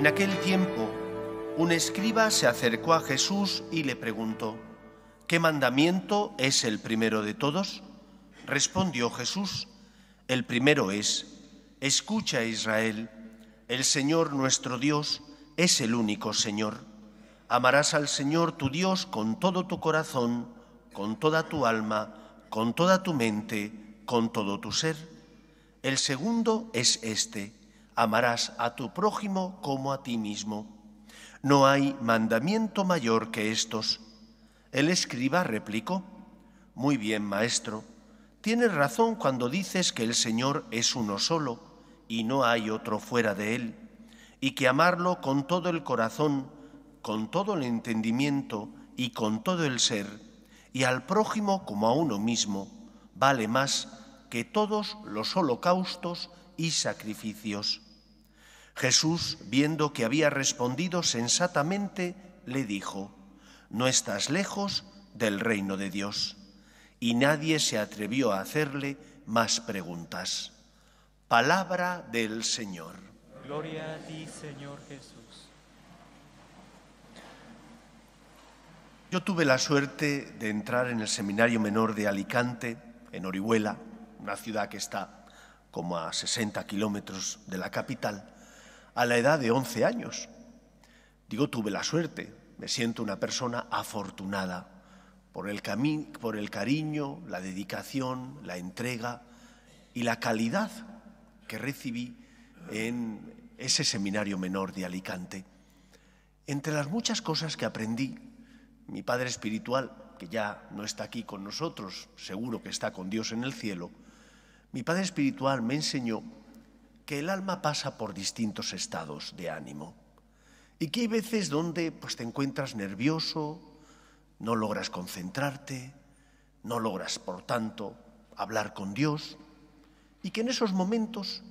En aquel tiempo, un escriba se acercó a Jesús y le preguntó, ¿qué mandamiento es el primero de todos? Respondió Jesús, el primero es, escucha Israel, el Señor nuestro Dios es el único Señor. Amarás al Señor tu Dios con todo tu corazón, con toda tu alma, con toda tu mente, con todo tu ser. El segundo es este amarás a tu prójimo como a ti mismo. No hay mandamiento mayor que estos. El escriba replicó, Muy bien, maestro, tienes razón cuando dices que el Señor es uno solo y no hay otro fuera de él, y que amarlo con todo el corazón, con todo el entendimiento y con todo el ser, y al prójimo como a uno mismo, vale más que todos los holocaustos y sacrificios. Jesús, viendo que había respondido sensatamente, le dijo, No estás lejos del reino de Dios. Y nadie se atrevió a hacerle más preguntas. Palabra del Señor. Gloria a ti, Señor Jesús. Yo tuve la suerte de entrar en el Seminario Menor de Alicante, en Orihuela, una ciudad que está como a 60 kilómetros de la capital a la edad de 11 años. Digo, tuve la suerte, me siento una persona afortunada por el, por el cariño, la dedicación, la entrega y la calidad que recibí en ese seminario menor de Alicante. Entre las muchas cosas que aprendí, mi padre espiritual, que ya no está aquí con nosotros, seguro que está con Dios en el cielo, mi padre espiritual me enseñó que el alma pasa por distintos estados de ánimo y que hay veces donde pues, te encuentras nervioso, no logras concentrarte, no logras, por tanto, hablar con Dios y que en esos momentos,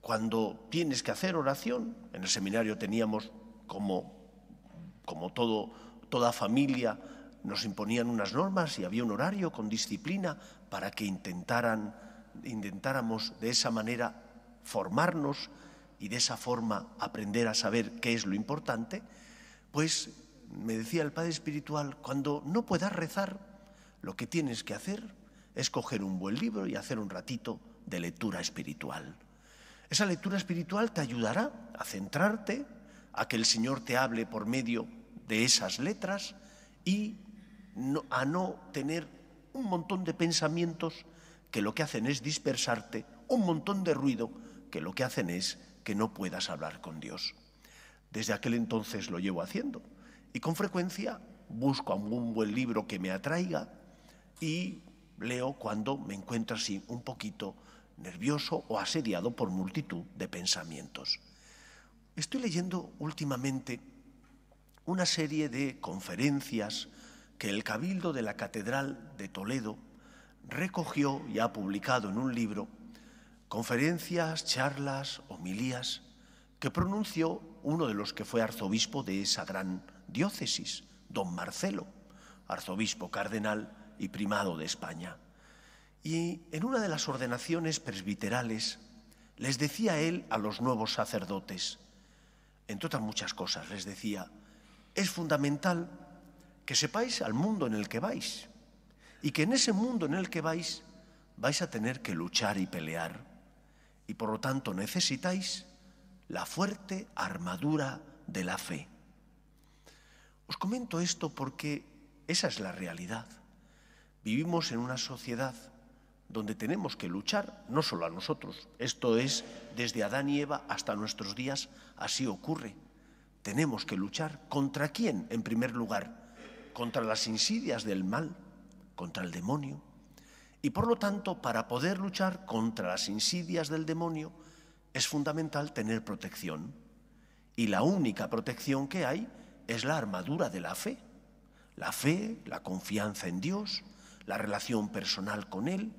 cuando tienes que hacer oración, en el seminario teníamos como, como todo, toda familia, nos imponían unas normas y había un horario con disciplina para que intentaran, intentáramos de esa manera formarnos y de esa forma aprender a saber qué es lo importante, pues me decía el Padre Espiritual, cuando no puedas rezar, lo que tienes que hacer es coger un buen libro y hacer un ratito de lectura espiritual. Esa lectura espiritual te ayudará a centrarte, a que el Señor te hable por medio de esas letras y a no tener un montón de pensamientos que lo que hacen es dispersarte, un montón de ruido que lo que hacen es que no puedas hablar con Dios. Desde aquel entonces lo llevo haciendo y con frecuencia busco algún buen libro que me atraiga y leo cuando me encuentro así un poquito nervioso o asediado por multitud de pensamientos. Estoy leyendo últimamente una serie de conferencias que el Cabildo de la Catedral de Toledo recogió y ha publicado en un libro conferencias, charlas, homilías que pronunció uno de los que fue arzobispo de esa gran diócesis, don Marcelo, arzobispo cardenal y primado de España. Y en una de las ordenaciones presbiterales les decía él a los nuevos sacerdotes, entre otras muchas cosas, les decía, es fundamental que sepáis al mundo en el que vais y que en ese mundo en el que vais vais a tener que luchar y pelear y por lo tanto necesitáis la fuerte armadura de la fe. Os comento esto porque esa es la realidad. Vivimos en una sociedad donde tenemos que luchar, no solo a nosotros, esto es desde Adán y Eva hasta nuestros días, así ocurre. Tenemos que luchar contra quién, en primer lugar, contra las insidias del mal, contra el demonio, y por lo tanto, para poder luchar contra las insidias del demonio, es fundamental tener protección. Y la única protección que hay es la armadura de la fe. La fe, la confianza en Dios, la relación personal con Él.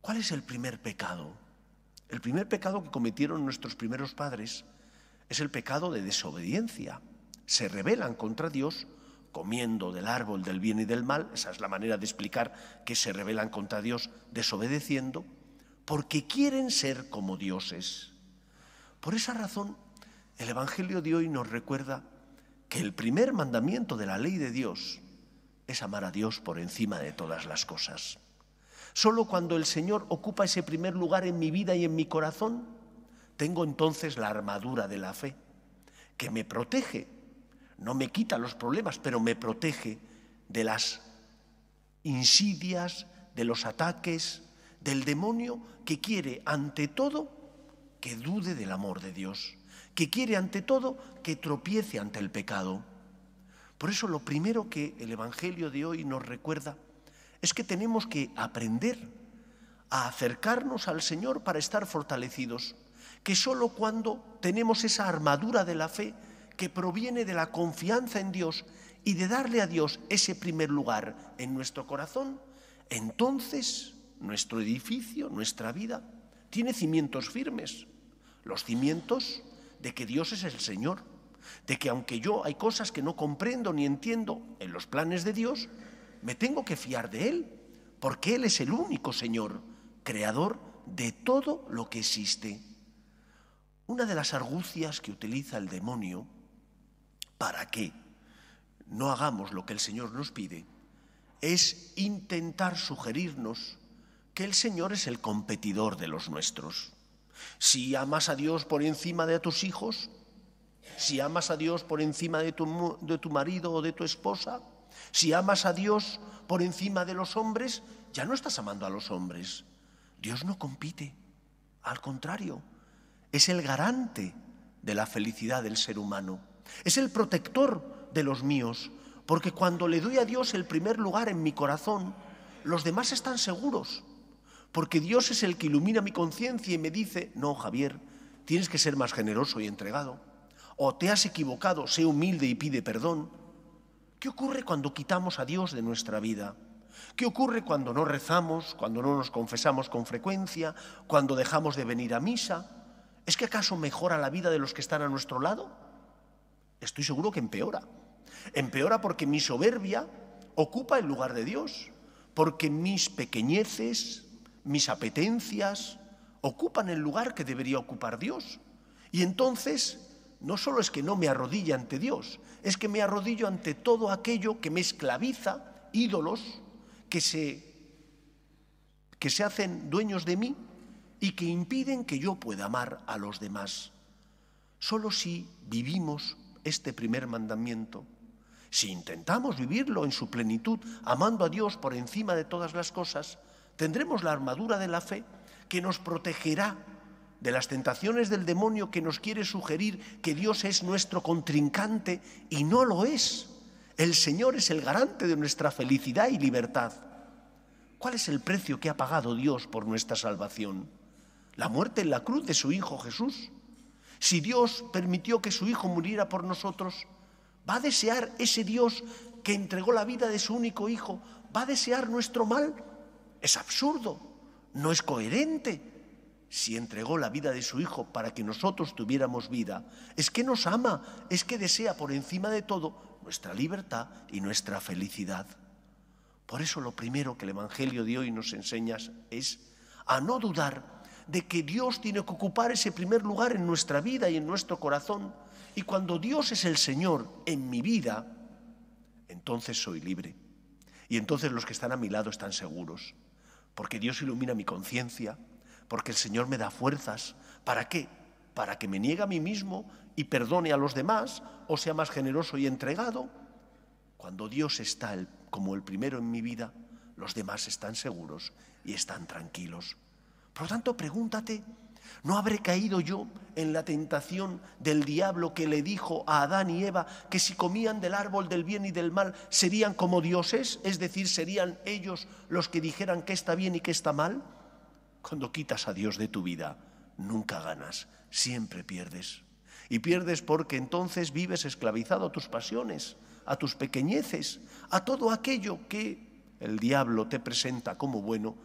¿Cuál es el primer pecado? El primer pecado que cometieron nuestros primeros padres es el pecado de desobediencia. Se rebelan contra Dios comiendo del árbol del bien y del mal, esa es la manera de explicar que se rebelan contra Dios desobedeciendo, porque quieren ser como dioses. Por esa razón, el Evangelio de hoy nos recuerda que el primer mandamiento de la ley de Dios es amar a Dios por encima de todas las cosas. Solo cuando el Señor ocupa ese primer lugar en mi vida y en mi corazón, tengo entonces la armadura de la fe, que me protege no me quita los problemas, pero me protege de las insidias, de los ataques del demonio que quiere ante todo que dude del amor de Dios, que quiere ante todo que tropiece ante el pecado. Por eso lo primero que el Evangelio de hoy nos recuerda es que tenemos que aprender a acercarnos al Señor para estar fortalecidos, que solo cuando tenemos esa armadura de la fe que proviene de la confianza en Dios y de darle a Dios ese primer lugar en nuestro corazón, entonces nuestro edificio, nuestra vida, tiene cimientos firmes. Los cimientos de que Dios es el Señor, de que aunque yo hay cosas que no comprendo ni entiendo en los planes de Dios, me tengo que fiar de Él, porque Él es el único Señor, creador de todo lo que existe. Una de las argucias que utiliza el demonio para qué? no hagamos lo que el Señor nos pide es intentar sugerirnos que el Señor es el competidor de los nuestros. Si amas a Dios por encima de tus hijos, si amas a Dios por encima de tu, de tu marido o de tu esposa, si amas a Dios por encima de los hombres, ya no estás amando a los hombres. Dios no compite, al contrario, es el garante de la felicidad del ser humano. Es el protector de los míos, porque cuando le doy a Dios el primer lugar en mi corazón, los demás están seguros, porque Dios es el que ilumina mi conciencia y me dice, no, Javier, tienes que ser más generoso y entregado, o te has equivocado, sé humilde y pide perdón. ¿Qué ocurre cuando quitamos a Dios de nuestra vida? ¿Qué ocurre cuando no rezamos, cuando no nos confesamos con frecuencia, cuando dejamos de venir a misa? ¿Es que acaso mejora la vida de los que están a nuestro lado? estoy seguro que empeora. Empeora porque mi soberbia ocupa el lugar de Dios, porque mis pequeñeces, mis apetencias, ocupan el lugar que debería ocupar Dios. Y entonces, no solo es que no me arrodilla ante Dios, es que me arrodillo ante todo aquello que me esclaviza, ídolos, que se, que se hacen dueños de mí y que impiden que yo pueda amar a los demás. Solo si vivimos este primer mandamiento, si intentamos vivirlo en su plenitud, amando a Dios por encima de todas las cosas, tendremos la armadura de la fe que nos protegerá de las tentaciones del demonio que nos quiere sugerir que Dios es nuestro contrincante y no lo es. El Señor es el garante de nuestra felicidad y libertad. ¿Cuál es el precio que ha pagado Dios por nuestra salvación? La muerte en la cruz de su Hijo Jesús. Si Dios permitió que su Hijo muriera por nosotros, ¿va a desear ese Dios que entregó la vida de su único Hijo? ¿Va a desear nuestro mal? Es absurdo, no es coherente. Si entregó la vida de su Hijo para que nosotros tuviéramos vida, es que nos ama, es que desea por encima de todo nuestra libertad y nuestra felicidad. Por eso lo primero que el Evangelio de hoy nos enseña es a no dudar de que Dios tiene que ocupar ese primer lugar en nuestra vida y en nuestro corazón. Y cuando Dios es el Señor en mi vida, entonces soy libre. Y entonces los que están a mi lado están seguros, porque Dios ilumina mi conciencia, porque el Señor me da fuerzas. ¿Para qué? Para que me niegue a mí mismo y perdone a los demás, o sea más generoso y entregado. Cuando Dios está como el primero en mi vida, los demás están seguros y están tranquilos. Por lo tanto, pregúntate, ¿no habré caído yo en la tentación del diablo que le dijo a Adán y Eva que si comían del árbol del bien y del mal serían como dioses? Es decir, serían ellos los que dijeran que está bien y que está mal. Cuando quitas a Dios de tu vida, nunca ganas, siempre pierdes. Y pierdes porque entonces vives esclavizado a tus pasiones, a tus pequeñeces, a todo aquello que el diablo te presenta como bueno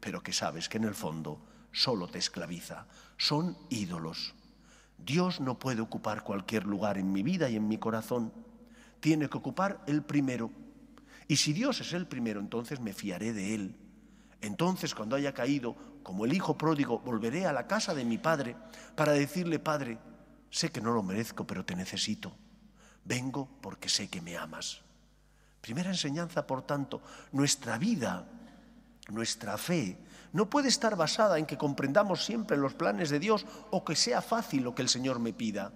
pero que sabes que en el fondo solo te esclaviza. Son ídolos. Dios no puede ocupar cualquier lugar en mi vida y en mi corazón. Tiene que ocupar el primero. Y si Dios es el primero, entonces me fiaré de Él. Entonces, cuando haya caído, como el hijo pródigo, volveré a la casa de mi padre para decirle, Padre, sé que no lo merezco, pero te necesito. Vengo porque sé que me amas. Primera enseñanza, por tanto, nuestra vida nuestra fe no puede estar basada en que comprendamos siempre los planes de Dios o que sea fácil lo que el Señor me pida.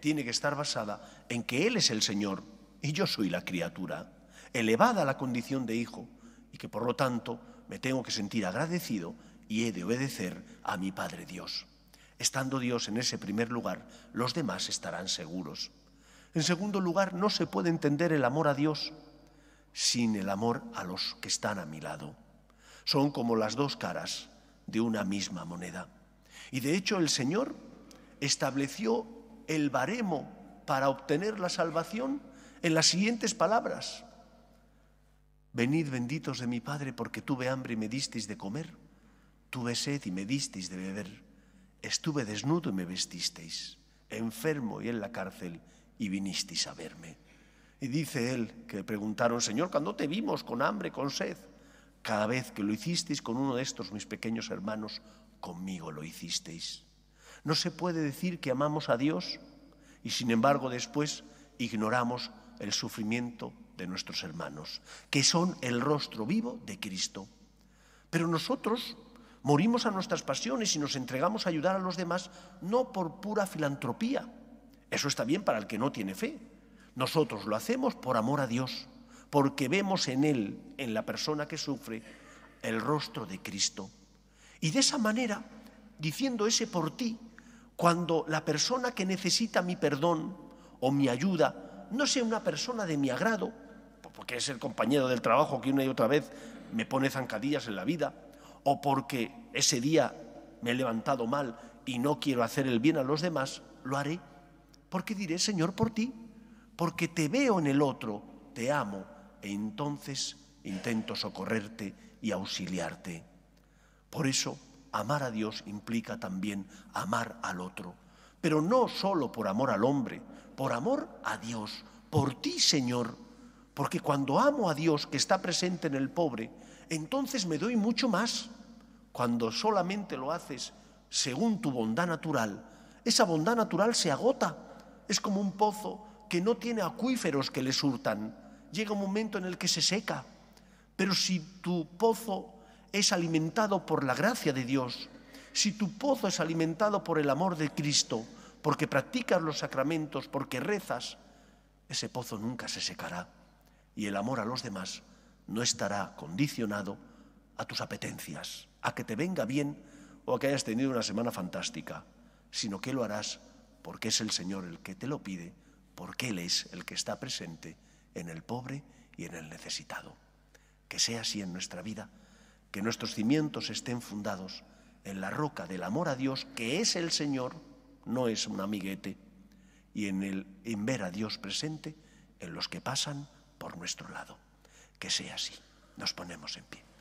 Tiene que estar basada en que Él es el Señor y yo soy la criatura, elevada a la condición de hijo, y que por lo tanto me tengo que sentir agradecido y he de obedecer a mi Padre Dios. Estando Dios en ese primer lugar, los demás estarán seguros. En segundo lugar, no se puede entender el amor a Dios sin el amor a los que están a mi lado. Son como las dos caras de una misma moneda. Y de hecho el Señor estableció el baremo para obtener la salvación en las siguientes palabras. Venid benditos de mi Padre porque tuve hambre y me disteis de comer, tuve sed y me disteis de beber, estuve desnudo y me vestisteis, enfermo y en la cárcel y vinisteis a verme. Y dice él, que preguntaron, Señor, ¿cuándo te vimos con hambre, con sed? Cada vez que lo hicisteis con uno de estos mis pequeños hermanos, conmigo lo hicisteis. No se puede decir que amamos a Dios y sin embargo después ignoramos el sufrimiento de nuestros hermanos, que son el rostro vivo de Cristo. Pero nosotros morimos a nuestras pasiones y nos entregamos a ayudar a los demás no por pura filantropía. Eso está bien para el que no tiene fe. Nosotros lo hacemos por amor a Dios porque vemos en él, en la persona que sufre, el rostro de Cristo. Y de esa manera, diciendo ese por ti, cuando la persona que necesita mi perdón o mi ayuda no sea una persona de mi agrado, porque es el compañero del trabajo que una y otra vez me pone zancadillas en la vida, o porque ese día me he levantado mal y no quiero hacer el bien a los demás, lo haré, porque diré, Señor, por ti, porque te veo en el otro, te amo entonces intento socorrerte y auxiliarte. Por eso, amar a Dios implica también amar al otro, pero no solo por amor al hombre, por amor a Dios, por ti, Señor, porque cuando amo a Dios que está presente en el pobre, entonces me doy mucho más. Cuando solamente lo haces según tu bondad natural, esa bondad natural se agota, es como un pozo que no tiene acuíferos que le surtan llega un momento en el que se seca. Pero si tu pozo es alimentado por la gracia de Dios, si tu pozo es alimentado por el amor de Cristo, porque practicas los sacramentos, porque rezas, ese pozo nunca se secará y el amor a los demás no estará condicionado a tus apetencias, a que te venga bien o a que hayas tenido una semana fantástica, sino que lo harás porque es el Señor el que te lo pide, porque Él es el que está presente en el pobre y en el necesitado. Que sea así en nuestra vida, que nuestros cimientos estén fundados en la roca del amor a Dios, que es el Señor, no es un amiguete, y en, el, en ver a Dios presente en los que pasan por nuestro lado. Que sea así. Nos ponemos en pie.